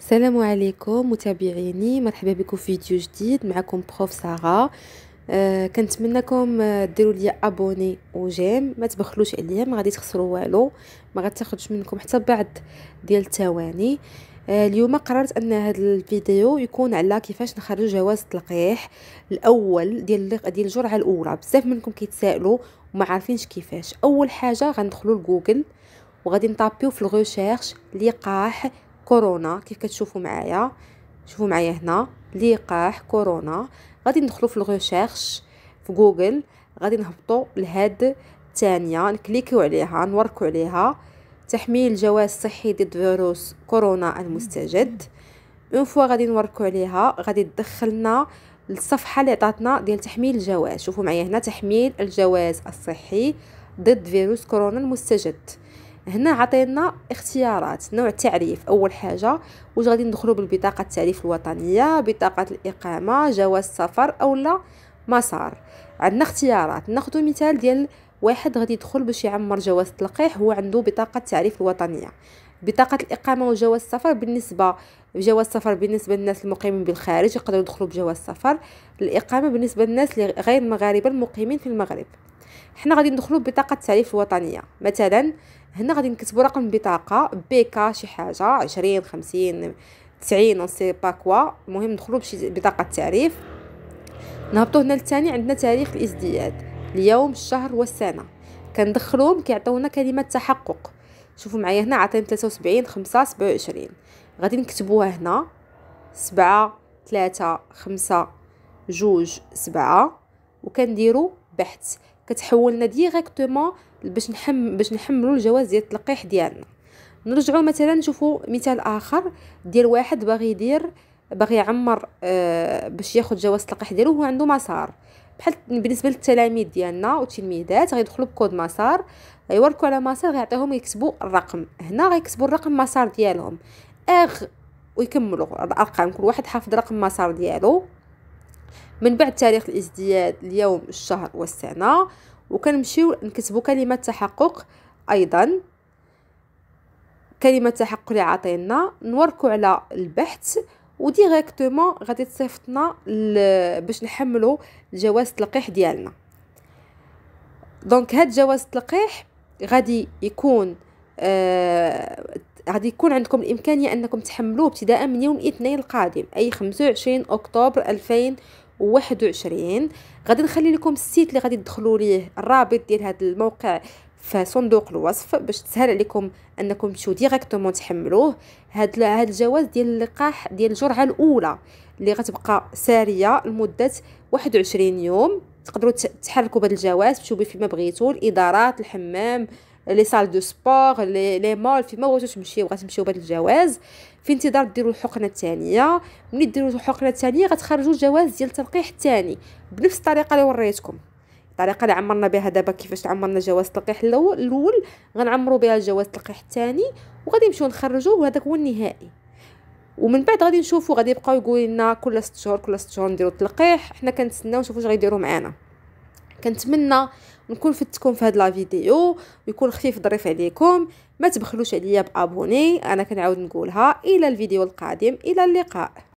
السلام عليكم متابعيني مرحبا بكم في فيديو جديد معكم بروف ساره أه كنتمنىكم آه، ديروا لي ابوني وجيم ما تبخلوش عليا ما غادي تخسروا والو ما غتاخذش منكم حتى بعض ديال الثواني أه اليوم قررت ان هذا الفيديو يكون على كيفاش نخرج جواز التلقيح الاول ديال ديال الجرعه الاولى بزاف منكم كيتسائلوا وما عارفينش كيفاش اول حاجه غندخلوا لجوجل وغادي نطابيو في الغوشيرش لقاح كورونا كيف كتشوفوا معايا شوفوا معايا هنا لقاح كورونا غادي ندخلوا في الغوشيرش في جوجل غادي نهبطوا لهاد الثانيه نكليكيو عليها نوركو عليها تحميل جواز صحي ضد فيروس كورونا المستجد اون فوا غادي نوركو عليها غادي تدخلنا الصفحه اللي عطاتنا ديال تحميل الجواز شوفوا معايا هنا تحميل الجواز الصحي ضد فيروس كورونا المستجد هنا عطينا اختيارات نوع التعريف اول حاجه واش غادي ندخلو بالبطاقه التعريف الوطنيه بطاقه الاقامه جواز سفر اولا مسار عندنا اختيارات ناخذ مثال ديال واحد غادي يدخل باش يعمر جواز التلقيح هو عنده بطاقه التعريف الوطنيه بطاقه الاقامه وجواز السفر بالنسبه جواز السفر بالنسبه للناس المقيمين بالخارج يقدروا يدخلوا بجواز السفر الاقامه بالنسبه للناس غير المغاربه المقيمين في المغرب حنا غادي ندخلوا ببطاقه التعريف الوطنيه مثلا هنا غادي نكتبوا رقم بطاقه بي كا شي حاجه 20 50 90 اون سي با كوا المهم ندخلوا بشي بطاقه التعريف نهبطوا هنا للثاني عندنا تاريخ الازدياد اليوم الشهر والسنه كندخلوهم كيعطيونا كلمه تحقق شوفوا معايا هنا عطينا 73 5 27 غادي نكتبوها هنا 7 3 5 2 7 وكنديروا بحث كتحولنا ديريكتومون باش نحم باش نحملوا الجواز ديال التلقيح ديالنا نرجعوا مثلا نشوفوا مثال اخر ديال واحد باغي يدير باغي يعمر آه باش ياخذ جواز التلقيح ديالو وهو عنده مسار بحال بالنسبه للتلاميذ ديالنا والتلميذات غيدخلوا بكود مسار غيوركوا على مسار غيعطيهم يكتبوا الرقم هنا غيكتبوا الرقم مسار ديالهم اغ ويكملوا الارقام كل واحد حافظ رقم مسار ديالو من بعد تاريخ الازدياد اليوم الشهر والسنه وكنمشيو نكتبوا كلمه تحقق ايضا كلمه تحقق اللي عطينا نوركو على البحث وديريكتومون غادي تصيفطنا باش نحملوا جواز التلقيح ديالنا دونك هاد جواز التلقيح غادي يكون آه غادي يكون عندكم الامكانيه انكم تحملوه ابتداء من يوم الاثنين القادم اي 25 اكتوبر 2021 غادي نخلي لكم السيت اللي غادي تدخلوا ليه الرابط ديال هذا الموقع في صندوق الوصف باش تسهل عليكم انكم تمشيو ديريكتومون تحملوه هاد هاد الجواز ديال اللقاح ديال الجرعه الاولى اللي غتبقى ساريه لمده 21 يوم تقدروا تحركوا بهذا الجواز تمشيو به فيما بغيتو الادارات الحمام لي سال دو سبور لي لي مول فيما بغيتو تمشيو غتمشيو بهذا الجواز في انتظار ديروا الحقنه الثانيه ملي ديروا الحقنه الثانيه غتخرجوا الجواز ديال التلقيح الثاني بنفس الطريقه اللي وريتكم الطريقه اللي عمرنا بها دابا كيفاش عمرنا جواز التلقيح الاول غنعمروا بها جواز التلقيح الثاني وغادي نمشيو نخرجوه وهذاك هو النهائي ومن بعد غادي نشوفوا غادي يبقاو يقولوا لنا كل 6 شهور كل 6 شهور نديروا التلقيح حنا كنتسناو نشوفوا واش غيديروا معانا كنتمنى نكون فدتكم في هاد لا فيديو ويكون خفيف ظريف عليكم ما تبخلوش عليا بابوني انا كنعاود نقولها الى الفيديو القادم الى اللقاء